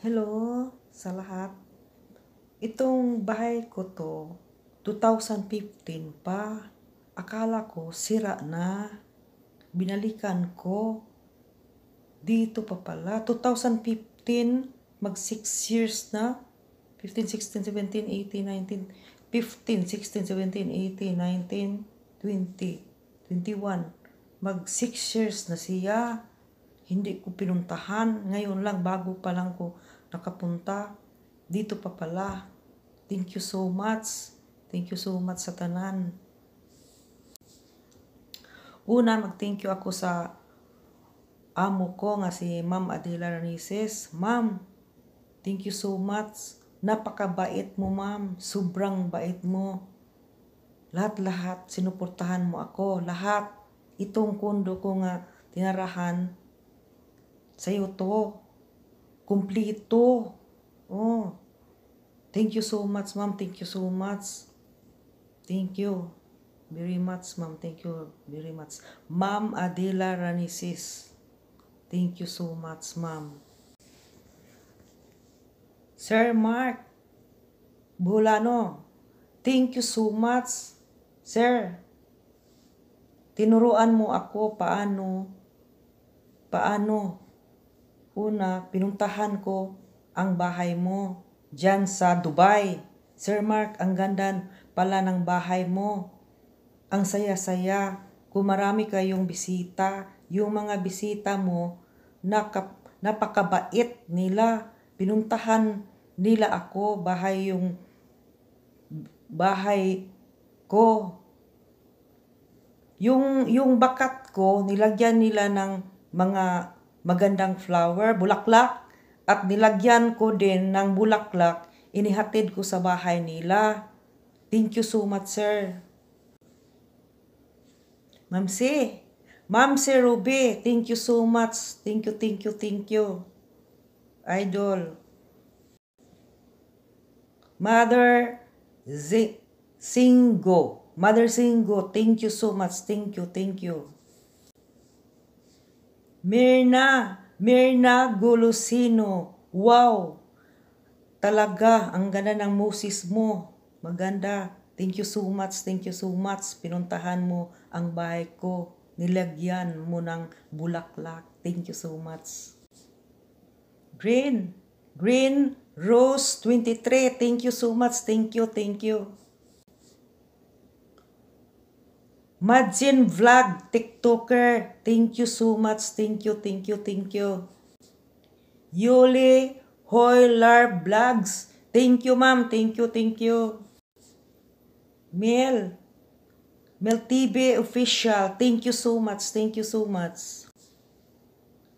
Hello sa lahat. Itong bahay ko to, 2015 pa. Akala ko sira na. Binalikan ko. Dito pa pala. 2015, mag 6 years na. 15, 16, 17, 18, 19. 15, 16, 17, 18, 19, 20, 21. Mag 6 years na siya. Hindi ko pinuntahan. Ngayon lang, bago pa lang ko nakapunta. Dito pa pala. Thank you so much. Thank you so much sa tanan. Una, mag-thank you ako sa amo ko nga si Ma'am Adela Ranices. Ma'am, thank you so much. Napakabait mo, ma'am. Sobrang bait mo. Lahat-lahat, sinuportahan mo ako. Lahat. Itong kundo ko nga tinarahan, sa'yo to. Kumplito. Oh. Thank you so much, ma'am. Thank you so much. Thank you very much, ma'am. Thank you very much. Ma'am Adela Ranisis. Thank you so much, ma'am. Sir Mark Bulano. Thank you so much, sir. Tinuruan mo ako paano paano Una, pinuntahan ko ang bahay mo dyan sa Dubai. Sir Mark, ang ganda pala ng bahay mo. Ang saya-saya kung marami kayong bisita. Yung mga bisita mo, nakap, napakabait nila. Pinuntahan nila ako, bahay yung bahay ko. Yung, yung bakat ko, nilagyan nila ng mga magandang flower, bulaklak. At nilagyan ko din ng bulaklak, inihatid ko sa bahay nila. Thank you so much, sir. Ma'am si, Ma'am si Ruby, thank you so much. Thank you, thank you, thank you. Idol. Mother Z Singo. Mother Singo, thank you so much. Thank you, thank you. Mirna, Mirna Golosino. Wow! Talaga, ang ganda ng Moses mo. Maganda. Thank you so much, thank you so much. Pinuntahan mo ang bahay ko. Nilagyan mo ng bulaklak. Thank you so much. Green, Green Rose 23. Thank you so much. Thank you, thank you. Madjin Vlog, TikToker. Thank you so much. Thank you, thank you, thank you. Yuli Hoylar Vlogs. Thank you, ma'am. Thank you, thank you. Mel. Mel TV Official. Thank you so much. Thank you so much.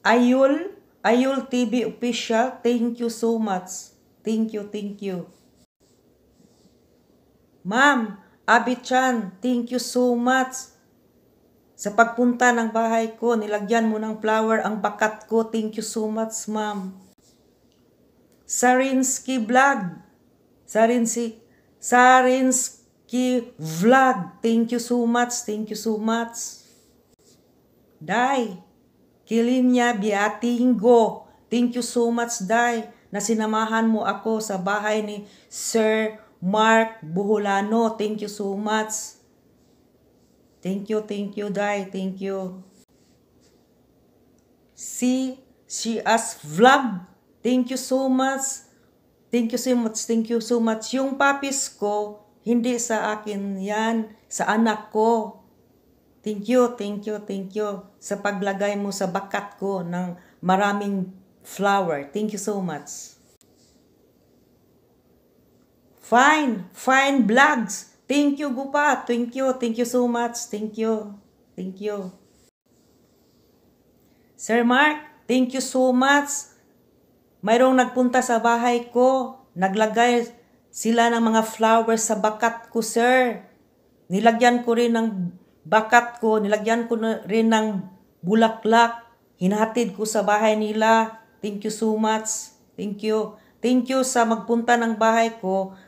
Ayul. Ayul TV Official. Thank you so much. Thank you, thank you. Ma'am, Abichan, thank you so much. Sa pagpunta ng bahay ko, nilagyan mo ng flower ang bakat ko. Thank you so much, ma'am. Sarinsky Vlog. Sarinsky, Sarinsky Vlog. Thank you so much. Thank you so much. Dai. Kilinya Biatingo. Thank you so much, Dai, na sinamahan mo ako sa bahay ni Sir Mark Buholano, thank you so much. Thank you, thank you, Dai. Thank you. Si Shias Vlog, thank you so much. Thank you so much, thank you so much. Yung papis ko, hindi sa akin yan, sa anak ko. Thank you, thank you, thank you. Sa paglagay mo sa bakat ko ng maraming flower. Thank you so much. Fine, fine vlogs. Thank you, Gupa. Thank you, thank you so much. Thank you, thank you. Sir Mark, thank you so much. Mayroong nagpunta sa bahay ko. Naglagay sila ng mga flowers sa bakat ko, sir. Nilagyan ko rin ng bakat ko. Nilagyan ko rin ng bulaklak. Hinatid ko sa bahay nila. Thank you so much. Thank you. Thank you sa magpunta ng bahay ko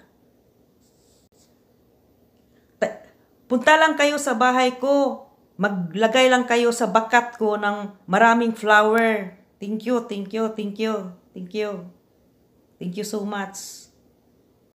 Punta lang kayo sa bahay ko. Maglagay lang kayo sa bakat ko ng maraming flower. Thank you, thank you, thank you, thank you. Thank you so much.